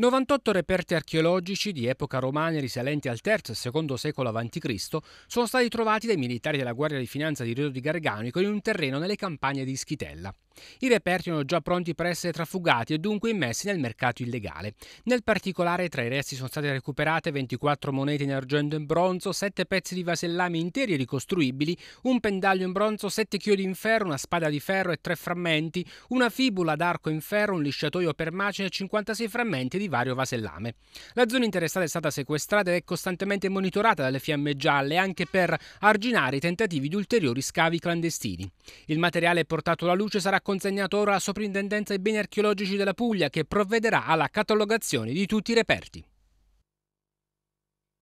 98 reperti archeologici di epoca romana risalenti al III e II secolo a.C. sono stati trovati dai militari della Guardia di Finanza di Rio di Garganico in un terreno nelle campagne di Schitella. I reperti erano già pronti per essere trafugati e dunque immessi nel mercato illegale. Nel particolare tra i resti sono state recuperate 24 monete in argento e in bronzo, 7 pezzi di vasellame interi e ricostruibili, un pendaglio in bronzo, 7 chiodi in ferro, una spada di ferro e 3 frammenti, una fibula d'arco in ferro, un lisciatoio per mace e 56 frammenti di vario vasellame. La zona interessata è stata sequestrata ed è costantemente monitorata dalle fiamme gialle anche per arginare i tentativi di ulteriori scavi clandestini. Il materiale portato alla luce sarà consegnato ora alla Soprintendenza ai beni archeologici della Puglia che provvederà alla catalogazione di tutti i reperti.